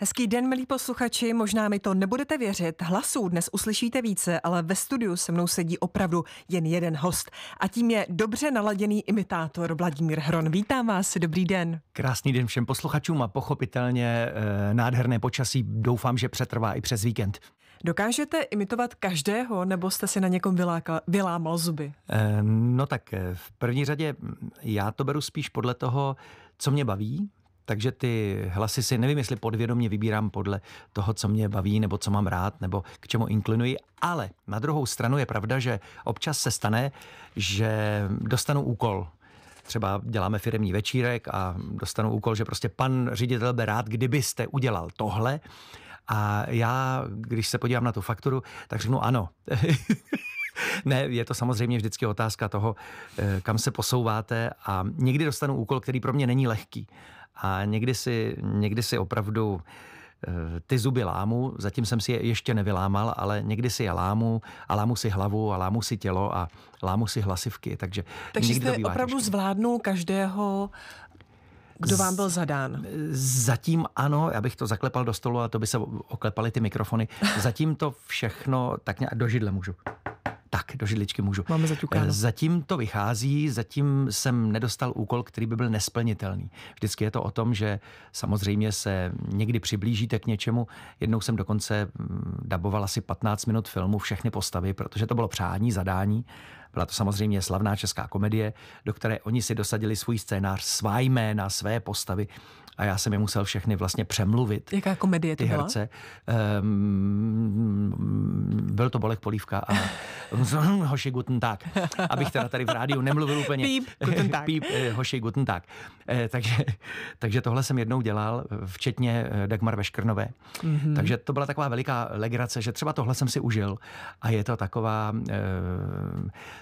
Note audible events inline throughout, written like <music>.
Hezký den, milí posluchači, možná mi to nebudete věřit. Hlasů dnes uslyšíte více, ale ve studiu se mnou sedí opravdu jen jeden host. A tím je dobře naladěný imitátor Vladimír Hron. Vítám vás, dobrý den. Krásný den všem posluchačům a pochopitelně e, nádherné počasí. Doufám, že přetrvá i přes víkend. Dokážete imitovat každého, nebo jste si na někom vyláka, vylámal zuby? E, no tak eh, v první řadě hm, já to beru spíš podle toho, co mě baví, takže ty hlasy si nevím, jestli podvědomě vybírám podle toho, co mě baví, nebo co mám rád, nebo k čemu inklinuji, ale na druhou stranu je pravda, že občas se stane, že dostanu úkol, třeba děláme firmní večírek a dostanu úkol, že prostě pan ředitel by rád, kdybyste udělal tohle. A já, když se podívám na tu fakturu, tak řeknu ano. <laughs> ne, je to samozřejmě vždycky otázka toho, eh, kam se posouváte a někdy dostanu úkol, který pro mě není lehký a někdy si, někdy si opravdu eh, ty zuby lámu, zatím jsem si je ještě nevylámal, ale někdy si je lámu a lámu si hlavu a lámu si tělo a lámu si hlasivky, takže Takže jste opravdu těžký. zvládnul každého kdo vám byl zadán? Zatím ano, já bych to zaklepal do stolu a to by se oklepaly ty mikrofony. Zatím to všechno tak nějak do židle můžu tak do židličky můžu. Máme zaťukáno. Eh, zatím to vychází, zatím jsem nedostal úkol, který by byl nesplnitelný. Vždycky je to o tom, že samozřejmě se někdy přiblížíte k něčemu. Jednou jsem dokonce mm, daboval asi 15 minut filmu všechny postavy, protože to bylo přání, zadání byla to samozřejmě slavná česká komedie, do které oni si dosadili svůj scénář, svá jména, své postavy a já jsem je musel všechny vlastně přemluvit. Jaká komedie to byla? herce. Um, byl to Bolek Polívka a <laughs> Hoši Guten Tag. Abych teda tady v rádiu nemluvil úplně. Píp, Guten Tag. <laughs> Píp, eh, Hoši Guten Tag. Eh, takže, takže tohle jsem jednou dělal, včetně eh, Dagmar Veškrnové. Mm-hmm. Takže to byla taková veliká legrace, že třeba tohle jsem si užil a je to taková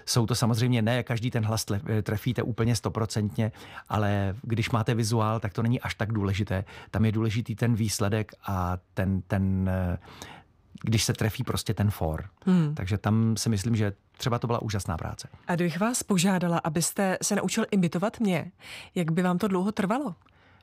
jsou to samozřejmě ne, každý ten hlas eh, trefíte úplně stoprocentně, ale když máte vizuál, tak to není až tak důležité. Tam je důležitý ten výsledek a ten, ten eh, když se trefí prostě ten for. Hmm. Takže tam si myslím, že třeba to byla úžasná práce. A kdybych vás požádala, abyste se naučil imitovat mě, jak by vám to dlouho trvalo?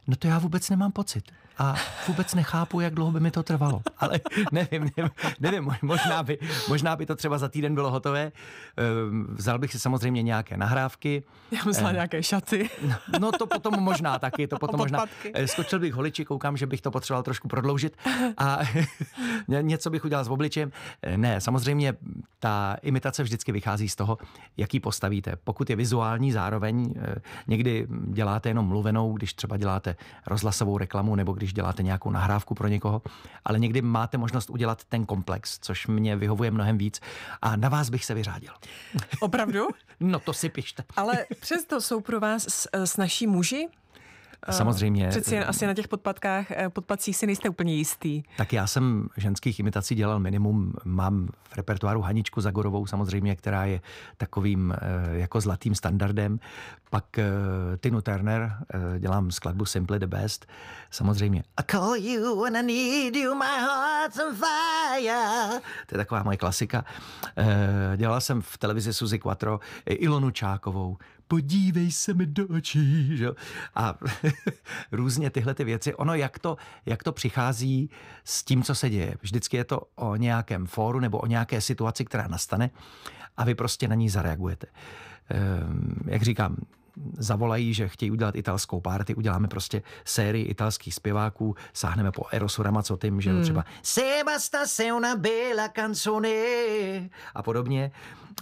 No to já vůbec nemám pocit. A vůbec nechápu, jak dlouho by mi to trvalo. <laughs> Ale nevím, nevím, nevím možná, by, možná by to třeba za týden bylo hotové. Ehm, vzal bych si samozřejmě nějaké nahrávky. Já myslela eh, nějaké šaty. No, <laughs> no to potom možná taky, to potom možná. Eh, skočil bych holiči, koukám, že bych to potřeboval trošku prodloužit a <laughs> něco bych udělal s obličem. Eh, ne, samozřejmě ta imitace vždycky vychází z toho, jaký postavíte. Pokud je vizuální zároveň, eh, někdy děláte jenom mluvenou, když třeba děláte rozhlasovou reklamu nebo když děláte nějakou nahrávku pro někoho, ale někdy máte možnost udělat ten komplex, což mě vyhovuje mnohem víc a na vás bych se vyřádil. Opravdu? <laughs> no to si pište. ale přesto jsou pro vás s, s naší muži, Ehm, samozřejmě. Přeci jen asi na těch podpadkách, eh, podpadcích si nejste úplně jistý. Tak já jsem ženských imitací dělal minimum. Mám v repertoáru Haničku Zagorovou samozřejmě, která je takovým eh, jako zlatým standardem. Pak eh, Tinu Turner, dělám skladbu Simply the Best, samozřejmě. I call you when I need you, my heart's on fire. To je taková moje klasika. Dělal jsem v televizi Suzy Quattro Ilonu Čákovou, podívej se mi do očí, že? a <laughs> různě tyhle ty věci. Ono, jak to, jak to přichází s tím, co se děje. Vždycky je to o nějakém fóru nebo o nějaké situaci, která nastane a vy prostě na ní zareagujete. Ehm, jak říkám, zavolají, že chtějí udělat italskou párty. uděláme prostě sérii italských zpěváků, sáhneme po Erosu Ramazzottim, že hmm. třeba Sebasta se una bella canzone a podobně.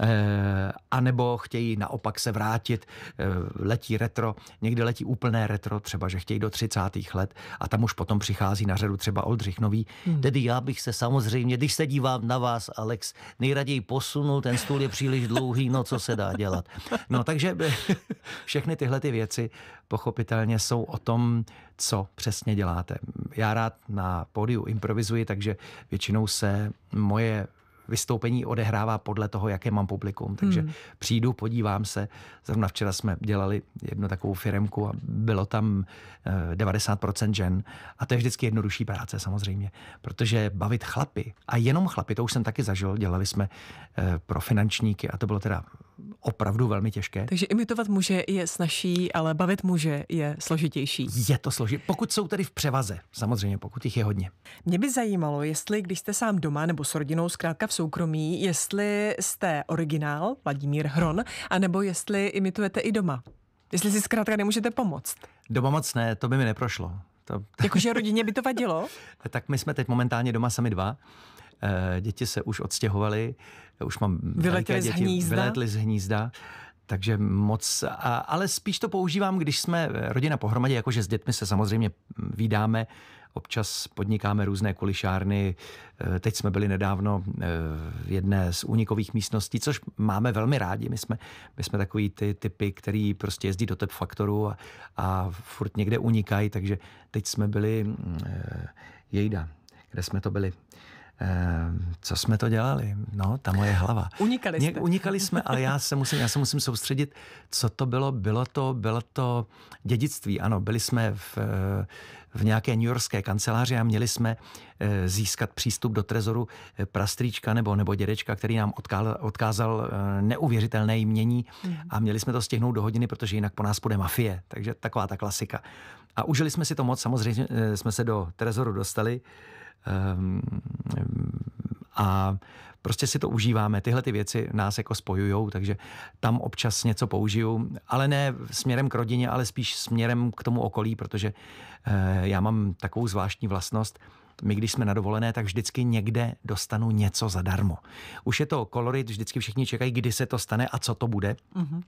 Ehm, anebo chtějí naopak se vrátit, eh, letí retro, někdy letí úplné retro, třeba že chtějí do 30. let a tam už potom přichází na řadu třeba Oldřich Nový. Hmm. Tedy já bych se samozřejmě, když se dívám na vás, Alex, nejraději posunul, ten stůl je příliš dlouhý, no co se dá dělat. No takže eh, všechny tyhle ty věci pochopitelně jsou o tom, co přesně děláte. Já rád na pódiu improvizuji, takže většinou se moje vystoupení odehrává podle toho, jaké mám publikum. Takže hmm. přijdu, podívám se. Zrovna včera jsme dělali jednu takovou firmku a bylo tam 90% eh, žen. A to je vždycky jednodušší práce samozřejmě, protože bavit chlapy a jenom chlapy, to už jsem taky zažil, dělali jsme eh, pro finančníky a to bylo teda opravdu velmi těžké. Takže imitovat muže je snažší, ale bavit muže je složitější. Je to složité, pokud jsou tedy v převaze, samozřejmě, pokud jich je hodně. Mě by zajímalo, jestli když jste sám doma nebo s rodinou, zkrátka v soukromí, jestli jste originál, Vladimír Hron, anebo jestli imitujete i doma. Jestli si zkrátka nemůžete pomoct. Doma moc ne, to by mi neprošlo. To... <laughs> Jakože rodině by to vadilo? tak my jsme teď momentálně doma sami dva. Eh, děti se už odstěhovaly, už mám vyletěli z hnízda. Vyletěli z hnízda. Takže moc, a, ale spíš to používám, když jsme eh, rodina pohromadě, jakože s dětmi se samozřejmě výdáme, občas podnikáme různé kulišárny. Eh, teď jsme byli nedávno eh, v jedné z únikových místností, což máme velmi rádi. My jsme, my jsme takový ty typy, který prostě jezdí do tep faktoru a, a furt někde unikají, takže teď jsme byli mm, jejda, kde jsme to byli Ehm, co jsme to dělali? No, ta moje hlava. Unikali jsme. unikali jsme, ale já se, musím, já se musím soustředit, co to bylo. Bylo to, bylo to dědictví, ano. Byli jsme v, eh, v nějaké Yorkské kanceláři a měli jsme eh, získat přístup do trezoru eh, prastříčka nebo, nebo dědečka, který nám odkázal, odkázal neuvěřitelné jmění mhm. a měli jsme to stihnout do hodiny, protože jinak po nás půjde mafie. Takže taková ta klasika. A užili jsme si to moc, samozřejmě jsme se do trezoru dostali. Ehm, a prostě si to užíváme. Tyhle ty věci nás jako spojujou, takže tam občas něco použiju, ale ne směrem k rodině, ale spíš směrem k tomu okolí, protože eh, já mám takovou zvláštní vlastnost, my když jsme na dovolené, tak vždycky někde dostanu něco zadarmo. Už je to kolorit, vždycky všichni čekají, kdy se to stane a co to bude. Mm-hmm.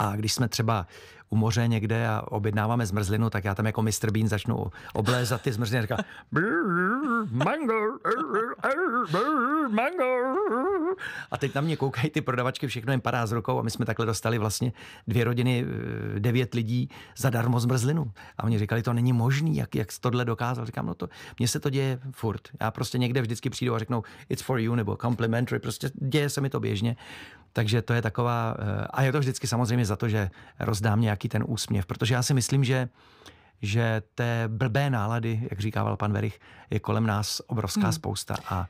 A když jsme třeba u moře někde a objednáváme zmrzlinu, tak já tam jako Mr. Bean začnu oblézat ty zmrzliny a říká mango, mango. A teď na mě koukají ty prodavačky, všechno jim padá z rukou a my jsme takhle dostali vlastně dvě rodiny, eh, devět lidí zadarmo zmrzlinu. A oni říkali, to není možný, jak, jak tohle dokázal. Říkám, no to, mně se to děje furt. Já prostě někde vždycky přijdu a řeknou, it's for you nebo complimentary, prostě děje se mi to běžně. Takže to je taková, eh, a je to vždycky samozřejmě za to, že rozdám nějaký ten úsměv, protože já si myslím, že že té blbé nálady, jak říkával pan Verich, je kolem nás obrovská hmm. spousta a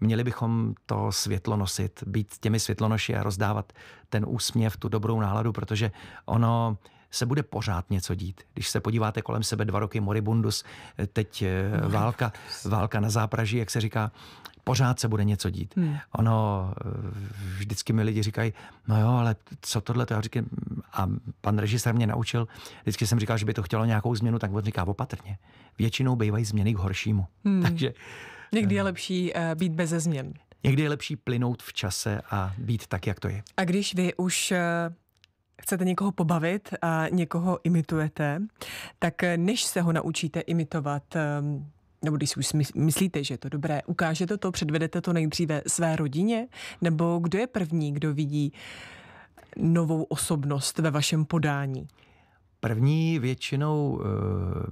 měli bychom to světlo nosit, být těmi světlonoši a rozdávat ten úsměv, tu dobrou náladu, protože ono se bude pořád něco dít. Když se podíváte kolem sebe dva roky Moribundus, eh, teď eh, válka, válka na zápraží, jak se říká, pořád se bude něco dít. Hmm. Ono, eh, vždycky mi lidi říkají, no jo, ale co tohle, to já říkám, a pan režisér mě naučil, vždycky jsem říkal, že by to chtělo nějakou změnu, tak on říká opatrně. Většinou bývají změny k horšímu. Hmm. <laughs> Takže, Někdy je lepší uh, být beze změn. Někdy je lepší plynout v čase a být tak, jak to je. A když vy už uh chcete někoho pobavit a někoho imitujete, tak než se ho naučíte imitovat, ehm, nebo když si už myslíte, že je to dobré, ukážete to, předvedete to nejdříve své rodině, nebo kdo je první, kdo vidí novou osobnost ve vašem podání? První většinou eh,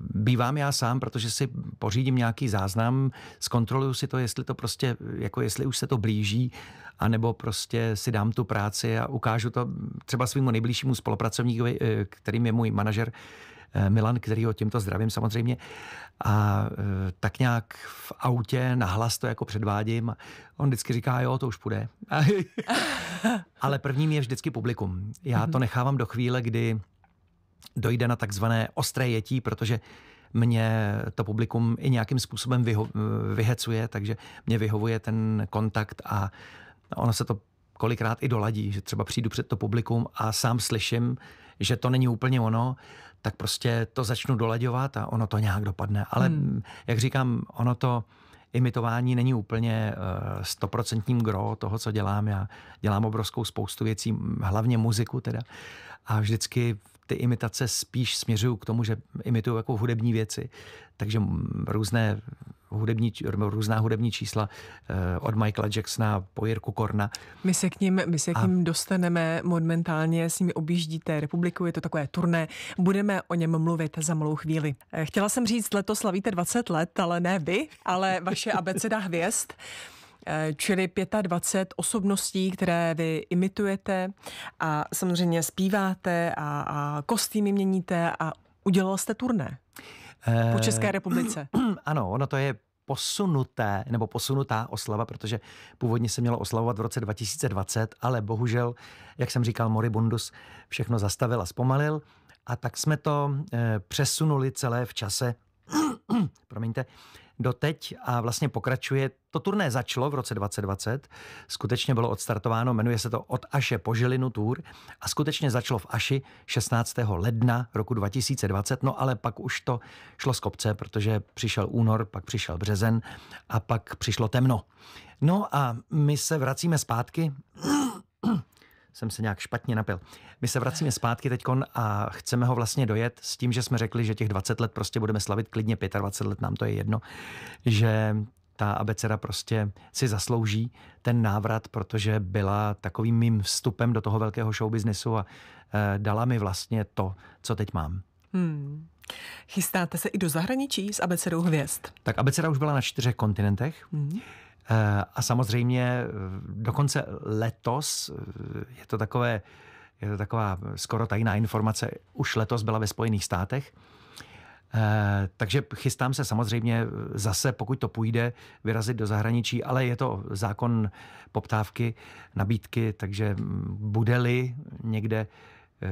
bývám já sám, protože si pořídím nějaký záznam, zkontroluju si to, jestli to prostě, jako jestli už se to blíží, anebo prostě si dám tu práci a ukážu to třeba svýmu nejbližšímu spolupracovníkovi, eh, kterým je můj manažer, eh, Milan, který ho tímto zdravím samozřejmě. A tak nějak v autě nahlas to jako předvádím. On vždycky říká, jo, to už půjde. <laughs> Ale prvním je vždycky publikum. Já to mhm. nechávám do chvíle, kdy dojde na takzvané ostré jetí, protože mě to publikum i nějakým způsobem vyho- vyhecuje, takže mě vyhovuje ten kontakt a ono se to kolikrát i doladí, že třeba přijdu před to publikum a sám slyším, že to není úplně ono, tak prostě to začnu dolaďovat a ono to nějak dopadne. Ale hmm. jak říkám, ono to imitování není úplně eh, stoprocentním uh, gro toho, co dělám. Já dělám obrovskou spoustu věcí, hlavně muziku teda. A vždycky ty imitace spíš směřují k tomu, že imitují jako hudební věci. Takže různé hudební, různá hudební čísla eh, od Michaela Jacksona po Jirku Korna. My se k ním, my se k ním a... dostaneme momentálně, s nimi objíždíte republiku, je to takové turné, budeme o něm mluvit za malou chvíli. Eh, chtěla jsem říct, letos slavíte 20 let, ale ne vy, ale vaše abeceda hvězd. Eh, čili 25 osobností, které vy imitujete a samozřejmě zpíváte a, a kostýmy měníte a udělal jste turné po eh, České republice. <clears throat> Ano, ono to je posunuté, nebo posunutá oslava, protože původně se mělo oslavovat v roce 2020, ale bohužel, jak jsem říkal, Moribundus všechno zastavil a zpomalil a tak jsme to eh, přesunuli celé v čase, <clears throat> promiňte, doteď a vlastně pokračuje. To turné začalo v roce 2020, skutečně bylo odstartováno, jmenuje se to Od Aše po Žilinu Tour a skutečně začalo v Aši 16. ledna roku 2020, no ale pak už to šlo z kopce, protože přišel únor, pak přišel březen a pak přišlo temno. No a my se vracíme zpátky jsem se nějak špatně napil. My se vracíme zpátky teď a chceme ho vlastně dojet s tím, že jsme řekli, že těch 20 let prostě budeme slavit klidně 25 let, nám to je jedno, že ta Abecera prostě si zaslouží ten návrat, protože byla takovým mým vstupem do toho velkého showbiznesu a eh, dala mi vlastně to, co teď mám. Hmm. Chystáte se i do zahraničí s Abecerou hvězd? Tak Abecera už byla na čtyřech kontinentech. Hmm. Eh, a samozřejmě eh, dokonce letos, eh, je to, takové, je to taková skoro tajná informace, už letos byla ve Spojených státech, takže chystám se samozřejmě zase, pokud to půjde, vyrazit do zahraničí, ale je to zákon poptávky, nabídky, takže mm, bude-li někde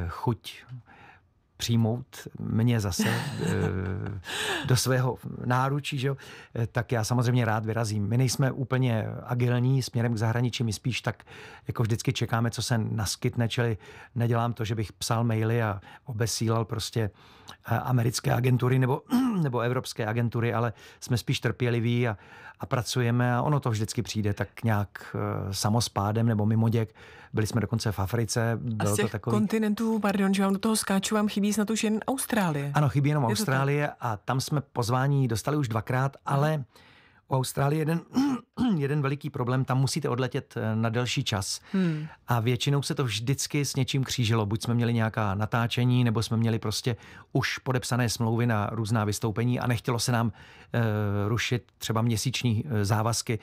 chuť přijmout mě zase eh, do svého náručí, že eh, tak já samozřejmě rád vyrazím. My nejsme úplně agilní směrem k zahraničí, my spíš tak jako vždycky čekáme, co se naskytne, čili nedělám to, že bych psal maily a obesílal prostě eh, americké agentury nebo, <clears throat> nebo evropské agentury, ale jsme spíš trpěliví a, a pracujeme a ono to vždycky přijde tak nějak samospádem nebo mimoděk byli jsme dokonce v Africe. Bylo a z těch to takový... kontinentů, pardon, že vám do toho skáču, vám chybí snad už jen Austrálie. Ano, chybí jenom Je Austrálie a tam jsme pozvání dostali už dvakrát, ale u Austrálie jeden, <clears throat> jeden veliký problém, tam musíte odletět eh, na delší čas. Hmm. A většinou se to vždycky s něčím křížilo. Buď jsme měli nějaká natáčení, nebo jsme měli prostě už podepsané smlouvy na různá vystoupení a nechtělo se nám e, rušit třeba měsíční eh, závazky.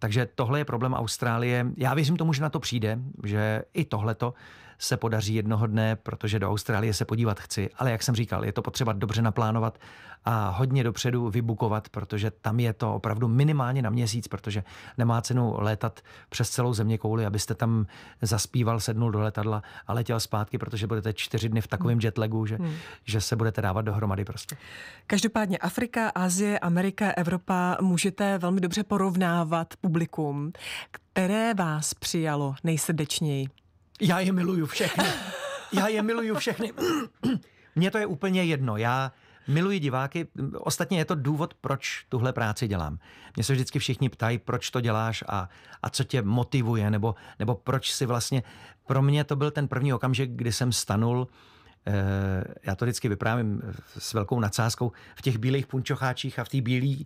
Takže tohle je problém Austrálie. Já věřím tomu, že na to přijde, že i tohleto se podaří jednoho dne, protože do Austrálie se podívat chci. Ale jak jsem říkal, je to potřeba dobře naplánovat a hodně dopředu vybukovat, protože tam je to opravdu minimálně na měsíc, protože nemá cenu létat přes celou země kouli, abyste tam zaspíval, sednul do letadla a letěl zpátky, protože budete čtyři dny v takovém hmm. jetlagu, že, hmm. že se budete dávat dohromady prostě. Každopádně Afrika, Asie, Amerika, Evropa můžete velmi dobře porovnávat publikum, které vás přijalo nejsrdečněji. Já je miluju všechny. Já je miluju všechny. Mně to je úplně jedno. Já miluji diváky. Ostatně je to důvod, proč tuhle práci dělám. Mě se vždycky všichni ptají, proč to děláš a, a co tě motivuje, nebo, nebo proč si vlastně... Pro mě to byl ten první okamžik, kdy jsem stanul eh, já to vždycky vyprávím eh, s velkou nadsázkou, v těch bílých punčocháčích a v té bílé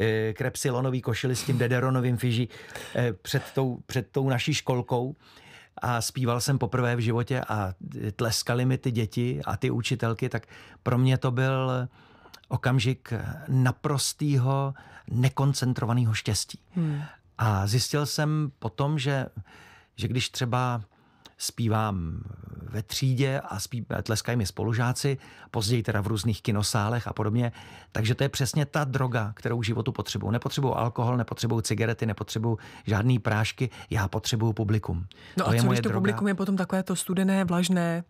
eh, krepsilonové košili s tím dederonovým fiži před tou, před tou naší školkou, a zpíval jsem poprvé v životě a tleskali mi ty děti a ty učitelky, tak pro mě to byl okamžik naprostého nekoncentrovaného štěstí. Hmm. A zjistil jsem potom, že, že když třeba zpívám ve třídě a zpí, tleskají mi spolužáci, později teda v různých kinosálech a podobně. Takže to je přesně ta droga, kterou životu potřebuju. Nepotřebuju alkohol, nepotřebuju cigarety, nepotřebuju žádný prášky, já potřebuju publikum. No to a je co, moje když to droga. publikum je potom takové to studené, vlažné?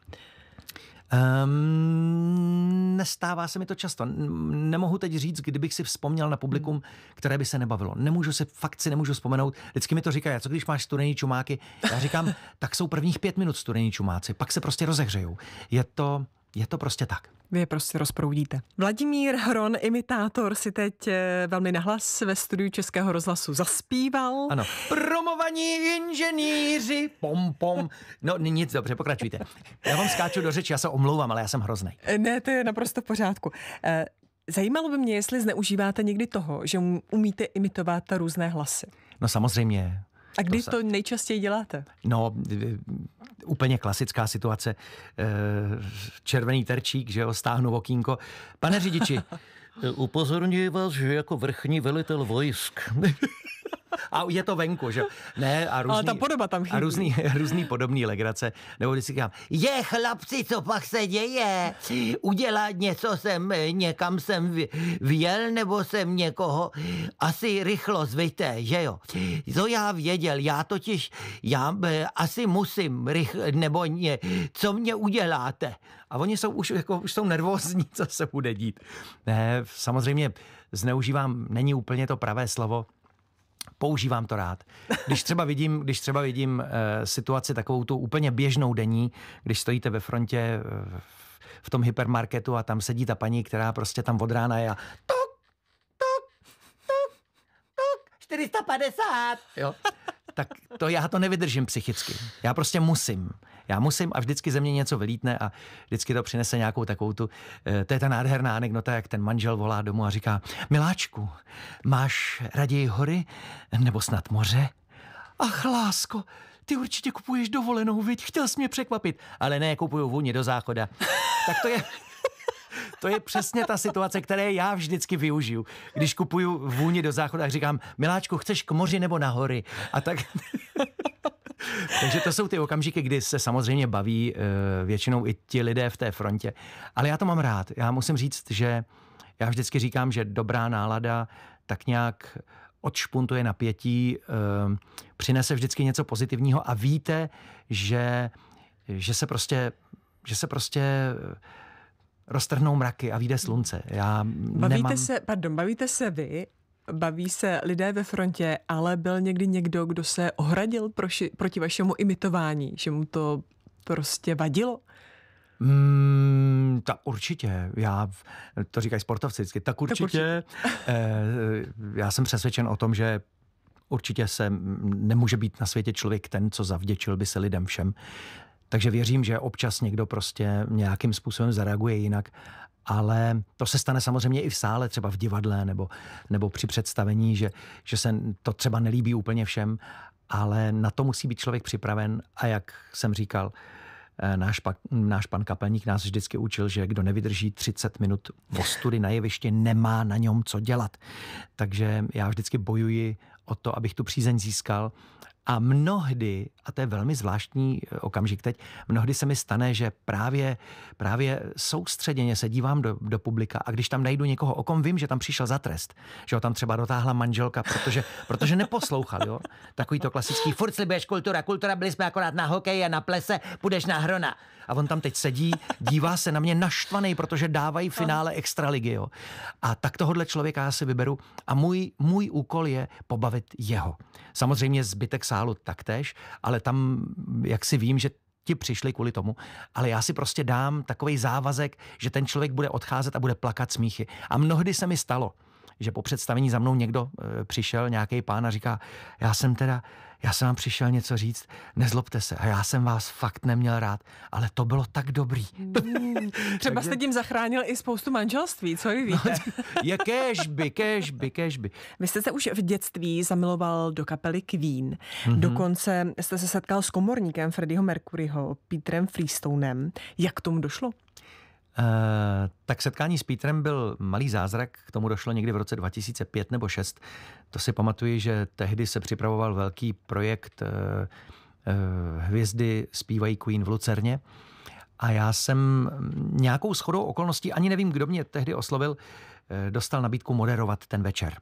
Um, nestává se mi to často. Nemohu teď říct, kdybych si vzpomněl na publikum, hmm. které by se nebavilo. Nemůžu se, fakt si nemůžu vzpomenout. Vždycky mi to říkají, co když máš studený čumáky? Já říkám, tak jsou prvních pět minut studení čumáci, pak se prostě rozehřejou. Je to, je to prostě tak. Vy je prostě rozproudíte. Vladimír Hron, imitátor, si teď eh, velmi nahlas ve studiu Českého rozhlasu zaspíval. Ano. Promovaní inženýři, pom, pom. No nic, dobře, pokračujte. Já vám skáču do řeči, já se omlouvám, ale já jsem hrozný. Eh, ne, to je naprosto v pořádku. Eh, zajímalo by mě, jestli zneužíváte někdy toho, že um-, umíte imitovat různé hlasy. No samozřejmě, a kdy to, to nejčastěji děláte? No, úplně klasická situace. Eh, červený terčík, že jo, stáhnu okýnko. Pane řidiči, <laughs> eh, upozorňuji vás, že jako vrchní velitel vojsk <laughs> A je to venku, že? Ne, a různý, Ale ta podoba tam chybí. A různý, <laughs> různý podobný legrace. Nebo když si říkám, je chlapci, co pak se děje? Udělat něco jsem, eh, někam jsem vjel, nebo jsem někoho asi rychlo zvité, že jo? Co já věděl, já totiž, já eh, asi musím, rych, nebo ně, co mě uděláte? A oni jsou už, jako, už jsou nervózní, <laughs> co se bude dít. Ne, samozřejmě zneužívám, není úplně to pravé slovo, používám to rád. Když třeba vidím, když třeba vidím uh, situaci takovou tu úplně běžnou denní, když stojíte ve frontě uh, v tom hypermarketu a tam sedí ta paní, která prostě tam od rána je a tok, tok, tok, tok, 450. Jo? tak to já to nevydržím psychicky. Já prostě musím. Já musím a vždycky ze mě něco vylítne a vždycky to přinese nějakou takovou tu, eh, to je ta nádherná anekdota, jak ten manžel volá domů a říká, miláčku, máš raději hory nebo snad moře? Ach, lásko, ty určitě kupuješ dovolenou, viď? Chtěl jsi mě překvapit. Ale ne, kupuju vůni do záchoda. <laughs> tak to je, to je přesně ta situace, které já vždycky využiju. Když kupuju vůni do záchodu, tak říkám, miláčku, chceš k moři nebo na hory? A tak... <laughs> Takže to jsou ty okamžiky, kdy se samozřejmě baví eh, většinou i ti lidé v té frontě. Ale já to mám rád. Já musím říct, že já vždycky říkám, že dobrá nálada tak nějak odšpuntuje napětí, eh, přinese vždycky něco pozitivního a víte, že, že se prostě že se prostě roztrhnou mraky a vyjde slunce. Já bavíte nemám... se, pardon, bavíte se vy Baví se lidé ve frontě, ale byl někdy někdo, kdo se ohradil proši, proti vašemu imitování, že mu to prostě vadilo? Mm, ta určitě, já, to říkají sportovci vždycky, tak určitě, tak určitě. Eh, já jsem přesvědčen o tom, že určitě se nemůže být na světě člověk ten, co zavděčil by se lidem všem. Takže věřím, že občas někdo prostě nějakým způsobem zareaguje jinak. Ale to se stane samozřejmě i v sále, třeba v divadle nebo, nebo při představení, že, že se to třeba nelíbí úplně všem, ale na to musí být člověk připraven. A jak jsem říkal, eh, náš, pak, náš pan kapelník nás vždycky učil, že kdo nevydrží 30 minut ostudy na jevišti, nemá na něm co dělat. Takže já vždycky bojuji o to, abych tu přízeň získal a mnohdy, a to je velmi zvláštní eh, okamžik teď, mnohdy se mi stane, že právě, právě soustředěně se dívám do, do publika a když tam najdu někoho, o kom vím, že tam přišel za trest, že ho tam třeba dotáhla manželka, protože, protože neposlouchal, jo? Takový to klasický, furt slibuješ kultura, kultura, byli jsme akorát na hokeji a na plese, půjdeš na hrona. A on tam teď sedí, dívá se na mě naštvaný, protože dávají finále extraligy, jo? A tak tohohle člověka já si vyberu a můj, můj úkol je pobavit jeho. Samozřejmě zbytek sálu taktéž, ale tam jak si vím, že ti přišli kvůli tomu, ale já si prostě dám takový závazek, že ten člověk bude odcházet a bude plakat smíchy. A mnohdy se mi stalo, že po představení za mnou někdo e, přišel, nějaký pán a říká, já jsem teda, já jsem vám přišel něco říct, nezlobte se, a já jsem vás fakt neměl rád, ale to bylo tak dobrý. Hmm, třeba jste tím zachránil i spoustu manželství, co vy no, víte? No, <laughs> je kežby, kežby, kežby. Vy jste se už v dětství zamiloval do kapely Queen. Mm-hmm. Dokonce jste se setkal s komorníkem Freddieho Mercuryho, Petrem Freestonem. Jak tomu došlo? Eh, tak setkání s Petrem byl malý zázrak, k tomu došlo někdy v roce 2005 nebo 6. To si pamatuju, že tehdy se připravoval velký projekt uh, uh, Hvězdy zpívají Queen v Lucerně. A já jsem nějakou schodou okolností, ani nevím, kdo mě tehdy oslovil, dostal nabídku moderovat ten večer.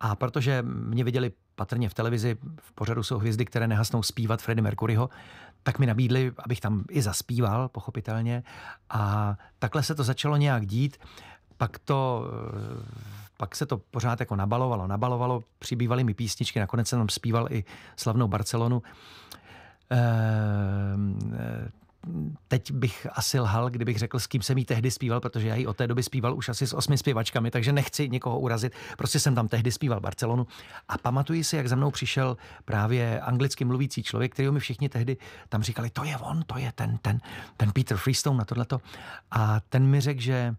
A protože mě viděli patrně v televizi v pořadu jsou hvězdy, které nehasnou zpívat Freddy Mercuryho, tak mi nabídli, abych tam i zaspíval, pochopitelně. A takhle se to začalo nějak dít. Pak to eh, pak se to pořád jako nabalovalo, nabalovalo, přibývaly mi písničky, nakonec jsem tam zpíval i slavnou Barcelonu. Ehm, eh, teď bych asi lhal, kdybych řekl, s kým jsem jí tehdy zpíval, protože já ji od té doby zpíval už asi s osmi zpěvačkami, takže nechci někoho urazit. Prostě jsem tam tehdy zpíval Barcelonu a pamatuji si, jak za mnou přišel právě anglicky mluvící člověk, který mi všichni tehdy tam říkali, to je on, to je ten, ten, ten Peter Freestone na tohleto. A ten mi řekl, že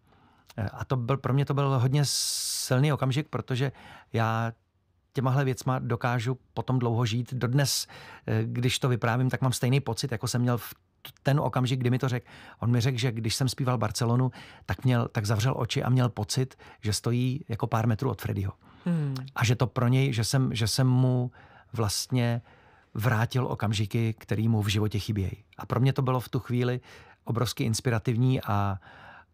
a to byl, pro mě to byl hodně silný okamžik, protože já těmahle věcma dokážu potom dlouho žít. Dodnes, eh, když to vyprávím, tak mám stejný pocit, jako jsem měl v ten okamžik, kdy mi to řekl, on mi řekl, že když jsem zpíval Barcelonu, tak, měl, tak zavřel oči a měl pocit, že stojí jako pár metrů od Freddyho. Hmm. A že to pro něj, že jsem, že jsem mu vlastně vrátil okamžiky, který mu v životě chybějí. A pro mě to bylo v tu chvíli obrovsky inspirativní a,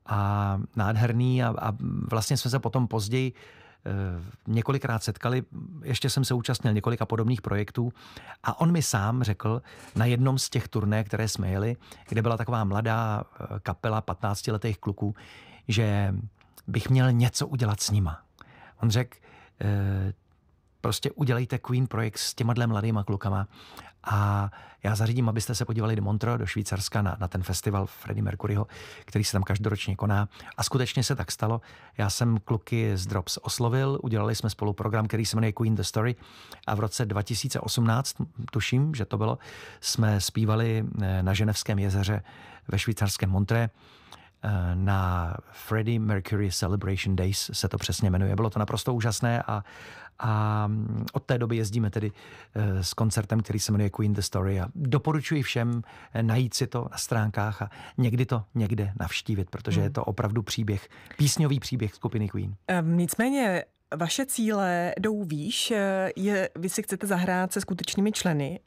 a nádherný a, a vlastně jsme se potom později Eh, několikrát setkali, ještě jsem se účastnil několika podobných projektů a on mi sám řekl na jednom z těch turné, které jsme jeli, kde byla taková mladá eh, kapela 15-letých kluků, že bych měl něco udělat s nima. On řekl, eh, prostě udělejte Queen projekt s těma dle mladýma klukama a já zařídím, abyste se podívali do Montreux, do Švýcarska, na, na ten festival Freddie Mercuryho, který se tam každoročně koná. A skutečně se tak stalo. Já jsem kluky z Drops oslovil, udělali jsme spolu program, který se jmenuje Queen the Story. A v roce 2018, tuším, že to bylo, jsme zpívali eh, na Ženevském jezeře ve švýcarském Montreux Eh, na Freddie Mercury Celebration Days se to přesně jmenuje. Bylo to naprosto úžasné a, a mm, od té doby jezdíme tedy eh, s koncertem, který se jmenuje Queen the Story a doporučuji všem eh, najít si to na stránkách a někdy to někde navštívit, protože hmm. je to opravdu příběh, písňový příběh skupiny Queen. Um, nicméně vaše cíle jdou výš, je, vy si chcete zahrát se skutečnými členy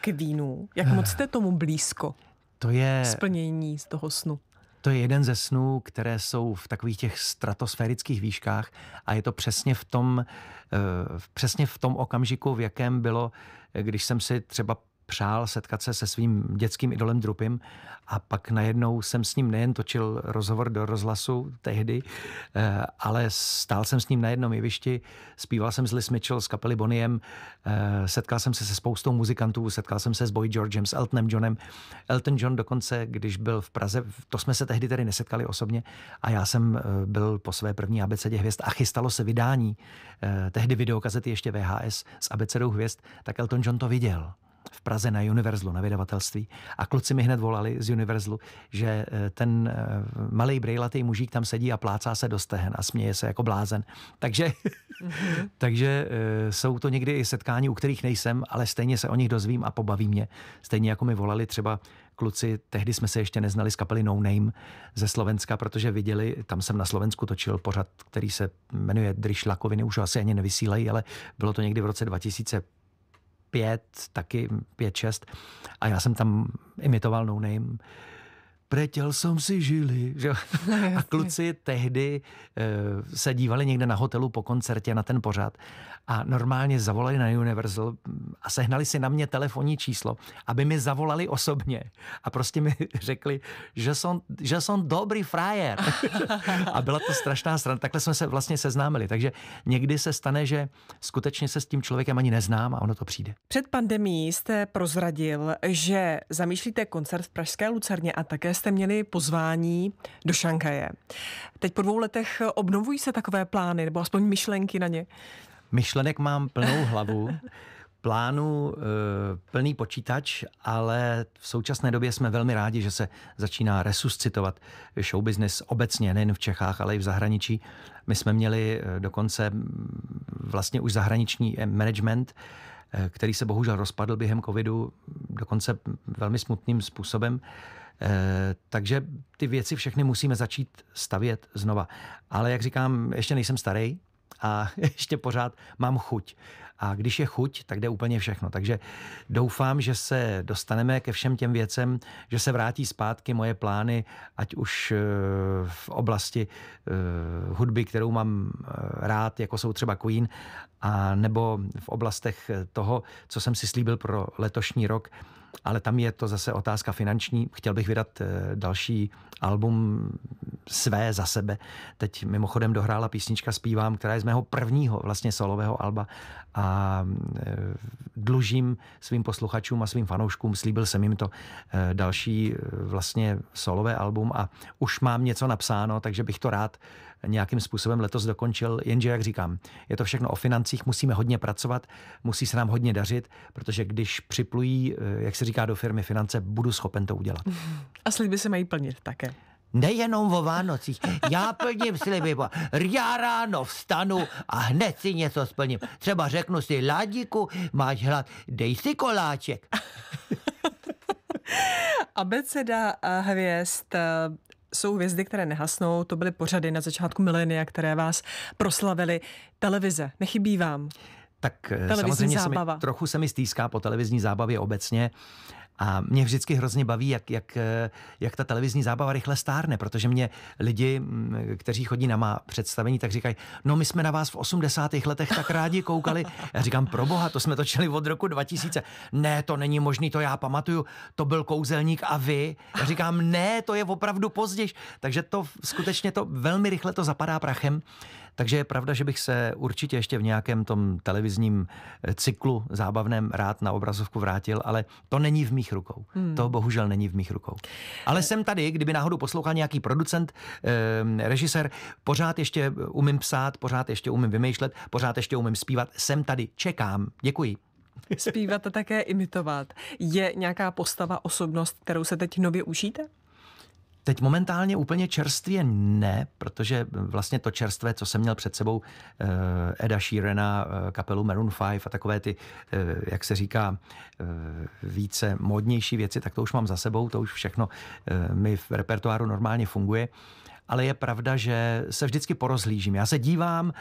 Queenu. Jak moc jste tomu blízko? To je... Splnění z toho snu. To je jeden ze snů, které jsou v takových těch stratosférických výškách a je to přesně v tom, eh, přesně v tom okamžiku, v jakém bylo, eh, když jsem si třeba přál setkat se se svým dětským idolem Drupim a pak najednou jsem s ním nejen točil rozhovor do rozhlasu tehdy, eh, ale stál jsem s ním na jednom jevišti, zpíval jsem s Liz Mitchell, s kapely Boniem, eh, setkal jsem se se spoustou muzikantů, setkal jsem se s Boy Georgem, s Eltonem Johnem. Elton John dokonce, když byl v Praze, to jsme se tehdy tedy nesetkali osobně a já jsem eh, byl po své první abecedě hvězd a chystalo se vydání tehdy videokazety ještě VHS s abecedou hvězd, tak Elton John to viděl v Praze na Univerzlu, na vydavatelství. A kluci mi hned volali z Univerzlu, že eh, ten eh, malý brejlatý mužík tam sedí a plácá se do stehen a směje se jako blázen. Takže, mm-hmm. <laughs> takže eh, jsou to někdy i setkání, u kterých nejsem, ale stejně se o nich dozvím a pobaví mě. Stejně jako mi volali třeba kluci, tehdy jsme se ještě neznali z kapely No Name ze Slovenska, protože viděli, tam jsem na Slovensku točil pořad, který se jmenuje Drišlakoviny, už asi ani nevysílají, ale bylo to někdy v roce 2000 pět, taky pět, šest. A já jsem tam imitoval no name pretěl jsem si žili. Že? <laughs> No, a kluci tehdy eh, se dívali někde na hotelu po koncertě na ten pořad a normálně zavolali na Universal a sehnali si na mě telefonní číslo, aby mi zavolali osobně a prostě mi <laughs> řekli, že jsem, že jsem dobrý frajer. <laughs> a byla to strašná strana. Takhle jsme se vlastně seznámili. Takže někdy se stane, že skutečně se s tím člověkem ani neznám a ono to přijde. Před pandemí jste prozradil, že zamýšlíte koncert v Pražské Lucerně a také jste měli pozvání do Šanghaje. Teď po dvou letech obnovují se takové plány, nebo aspoň myšlenky na ně? Myšlenek mám plnou hlavu. <laughs> plánu eh, plný počítač, ale v současné době jsme velmi rádi, že se začíná resuscitovat showbiznis obecně, nejen v Čechách, ale i v zahraničí. My jsme měli eh, dokonce mm, vlastně už zahraniční eh, management, Eh, který se bohužel rozpadl během covidu, dokonce velmi smutným způsobem. Eh, takže ty věci všechny musíme začít stavět znova. Ale jak říkám, ještě nejsem starý a <laughs> ještě pořád mám chuť. A když je chuť, tak jde úplně všechno. Takže doufám, že se dostaneme ke všem těm věcem, že se vrátí zpátky moje plány, ať už eh, v oblasti eh, hudby, kterou mám eh, rád, jako jsou třeba Queen, a nebo v oblastech toho, co jsem si slíbil pro letošní rok, ale tam je to zase otázka finanční. Chtěl bych vydat eh, další album své za sebe. Teď mimochodem dohrála písnička Zpívám, která je z mého prvního vlastně solového alba a eh, dlužím svým posluchačům a svým fanouškům, slíbil jsem jim to eh, další vlastně solové album a už mám něco napsáno, takže bych to rád nějakým způsobem letos dokončil. Jenže, jak říkám, je to všechno o financích, musíme hodně pracovat, musí se nám hodně dařit, protože když připlují, eh, jak se říká do firmy finance, budu schopen to udělat. A sliby se mají plnit také. Nejenom o Vánocích. Já plním sliby. Já ráno vstanu a hned si něco splním. Třeba řeknu si, Ládíku, máš hlad, dej si koláček. <laughs> Abeceda eh, hvězd jsou hvězdy, které nehasnou. To byly pořady na začátku milénia, které vás proslavily. Televize, nechybí vám? Tak eh, televizní samozřejmě zábava. se mi, trochu se mi stýská po televizní zábavě obecně. A mě vždycky hrozně baví, jak, jak, eh, jak ta televizní zábava rychle stárne, protože mě lidi, mm, kteří chodí na má představení, tak říkají, no my jsme na vás v 80. letech tak rádi koukali. Já říkám, pro boha, to jsme točili od roku 2000. Ne, to není možný, to já pamatuju, to byl kouzelník a vy. Já říkám, ne, to je opravdu později. Takže to skutečně to velmi rychle to zapadá prachem. Takže je pravda, že bych se určitě ještě v nějakém tom televizním eh, cyklu zábavném rád na obrazovku vrátil, ale to není v mých rukou. Hmm. To bohužel není v mých rukou. Ale eh. jsem tady, kdyby náhodou poslouchal nějaký producent, ehm, režisér, pořád ještě umím psát, pořád ještě umím vymýšlet, pořád ještě umím zpívat. Jsem tady, čekám. Děkuji. Zpívat a také imitovat. Je nějaká postava, osobnost, kterou se teď nově učíte? Teď momentálně úplně čerstvě ne, protože vlastně to čerstvé, co jsem měl před sebou eh, Eda Sheerana, eh, kapelu Maroon 5 a takové ty, eh, jak se říká, více modnější věci, tak to už mám za sebou, to už všechno mi v repertoáru normálně funguje ale je pravda, že se vždycky porozhlížím. Já se dívám,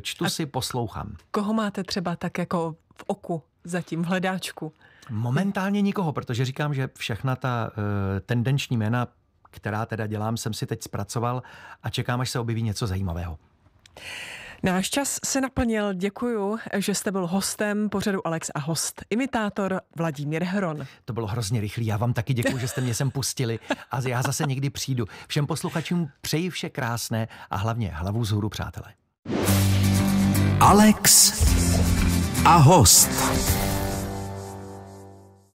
čtu a si, poslouchám. Koho máte třeba tak jako v oku zatím v hledáčku? Momentálně nikoho, protože říkám, že všechna ta tendenční jména která teda dělám, jsem si teď zpracoval a čekám, až se objeví něco zajímavého. Náš čas se naplnil. Děkuju, že jste byl hostem pořadu Alex a host. Imitátor Vladimír Hron. To bylo hrozně rychlý. Já vám taky děkuji, že jste mě sem pustili a já zase někdy přijdu. Všem posluchačům přeji vše krásné a hlavně hlavu z hůru, přátelé. Alex a host.